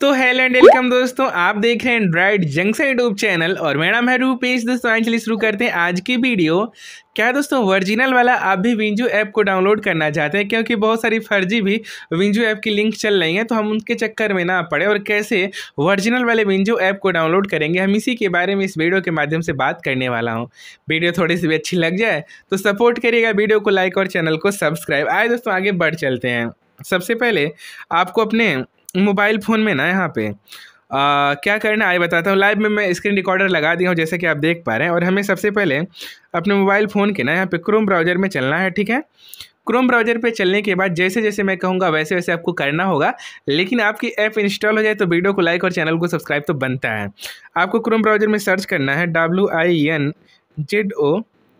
तो hello and welcome दोस्तों आप देख रहे हैं एंड्राइड जंक्शन यूट्यूब चैनल और मेरा मैं रूपेश दोस्तों आज चलिए शुरू करते हैं आज की वीडियो क्या दोस्तों वर्जिनल वाला आप भी विंजू ऐप को डाउनलोड करना चाहते हैं क्योंकि बहुत सारी फर्जी भी विंजू ऐप की लिंक चल रही हैं तो हम उनके चक्कर में ना पड़े और कैसे वर्जिनल वाले विंजू ऐप को डाउनलोड करेंगे हम इसी के बारे में इस वीडियो के माध्यम से बात करने वाला हूँ वीडियो थोड़ी सी भी अच्छी लग जाए तो सपोर्ट करिएगा वीडियो को लाइक और चैनल को सब्सक्राइब आए दोस्तों आगे बढ़ चलते हैं सबसे पहले आपको अपने मोबाइल फ़ोन में ना यहाँ पे आ, क्या करना आई बताता हूँ लाइव में मैं स्क्रीन रिकॉर्डर लगा दिया हूँ जैसे कि आप देख पा रहे हैं और हमें सबसे पहले अपने मोबाइल फ़ोन के ना यहाँ पे क्रोम ब्राउज़र में चलना है ठीक है क्रोम ब्राउज़र पे चलने के बाद जैसे जैसे मैं कहूँगा वैसे वैसे आपको करना होगा लेकिन आपकी ऐप इंस्टॉल हो जाए तो वीडियो को लाइक और चैनल को सब्सक्राइब तो बनता है आपको क्रोम ब्राउज़र में सर्च करना है W I N Z O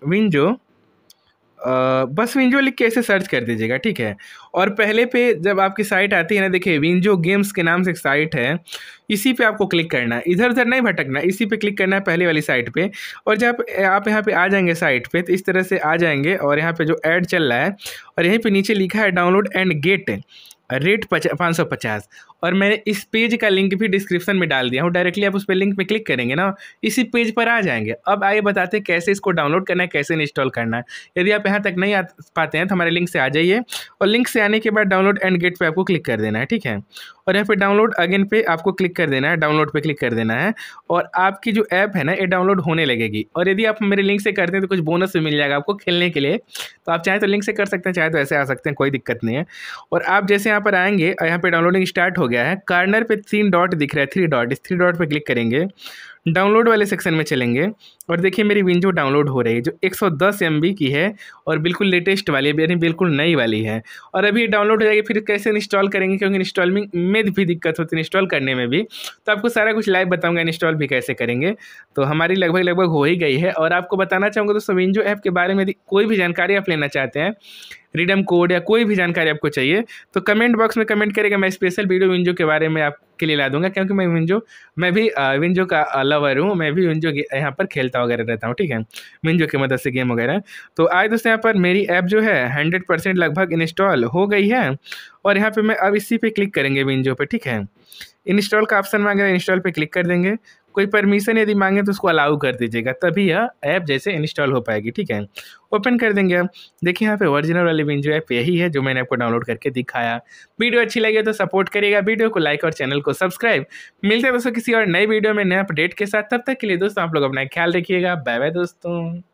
WinZO बस विंजो लिख के ऐसे सर्च कर दीजिएगा ठीक है और पहले पे जब आपकी साइट आती है ना देखिए विंजो गेम्स के नाम से एक साइट है इसी पे आपको क्लिक करना है इधर उधर नहीं भटकना इसी पे क्लिक करना है पहले वाली साइट पे और जब आप यहाँ पे आ जाएंगे साइट पे तो इस तरह से आ जाएंगे और यहाँ पे जो ऐड चल रहा है और यहीं पे नीचे लिखा है डाउनलोड एंड गेट रेट पाँच सौ पचास और मैंने इस पेज का लिंक भी डिस्क्रिप्शन में डाल दिया हूँ डायरेक्टली आप उस पर लिंक में क्लिक करेंगे ना इसी पेज पर आ जाएंगे अब आइए बताते हैं कैसे इसको डाउनलोड करना है कैसे इंस्टॉल करना है यदि आप यहाँ तक नहीं आ पाते हैं तो हमारे लिंक से आ जाइए और लिंक से आने के बाद डाउनलोड एंड गेट पर आपको क्लिक कर देना है ठीक है और यहाँ पर डाउनलोड अगेन पे आपको क्लिक कर देना है डाउनलोड पर क्लिक कर देना है और आपकी जो ऐप है ना ये डाउनलोड होने लगेगी और यदि आप मेरे लिंक से करते हैं तो कुछ बोनस भी मिल जाएगा आपको खेलने के लिए तो आप चाहें तो लिंक से कर सकते हैं चाहे तो ऐसे आ सकते हैं कोई दिक्कत नहीं है और आप जैसे यहाँ पर आएंगे यहाँ पर डाउनलोडिंग स्टार्ट हो गया है कार्नर पे तीन डॉट दिख रहा है थ्री डॉट इस थ्री डॉट पे क्लिक करेंगे डाउनलोड वाले सेक्शन में चलेंगे और देखिए मेरी विंडो डाउनलोड हो रही है जो 110 एम की है और बिल्कुल लेटेस्ट वाली है यानी बिल्कुल नई वाली है और अभी डाउनलोड हो जाएगी फिर कैसे इंस्टॉल करेंगे क्योंकि इंस्टॉलिंग में भी दिक्कत होती है इंस्टॉल करने में भी तो आपको सारा कुछ लाइव बताऊँगा इंस्टॉल भी कैसे करेंगे तो हमारी लगभग लगभग हो ही गई है और आपको बताना चाहूँगा दोस्तों विंजो ऐप के बारे में कोई भी जानकारी आप लेना चाहते हैं रिडम कोड या कोई भी जानकारी आपको चाहिए तो कमेंट बॉक्स में कमेंट करेगा मैं स्पेशल वीडियो विंडो के बारे में आप के लिए ला दूंगा क्योंकि मैं विंजो मैं भी विंजो का लवर हूँ मैं भी विंजो यहाँ पर खेलता वगैरह रहता हूँ ठीक है विंजो की मदद से गेम वगैरह तो आए दोस्तों यहाँ पर मेरी ऐप जो है हंड्रेड लगभग इंस्टॉल हो गई है और यहाँ पे मैं अब इसी पे क्लिक करेंगे विंजो पे ठीक है इंस्टॉल का ऑप्शन मांगे इंस्टॉल पे क्लिक कर देंगे कोई परमिशन यदि मांगे तो उसको अलाउ कर दीजिएगा तभी यह ऐप जैसे इंस्टॉल हो पाएगी ठीक है ओपन कर देंगे हम देखिए यहाँ पे ओरिजिनल वाली विंजो ऐप यही है जो मैंने आपको डाउनलोड करके दिखाया वीडियो अच्छी लगी तो सपोर्ट करिएगा वीडियो को लाइक और चैनल को सब्सक्राइब मिलते हैं दोस्तों किसी और नए वीडियो में नए अपडेट के साथ तब तक के लिए दोस्तों आप लोग अपना ख्याल रखिएगा बाय बाय दोस्तों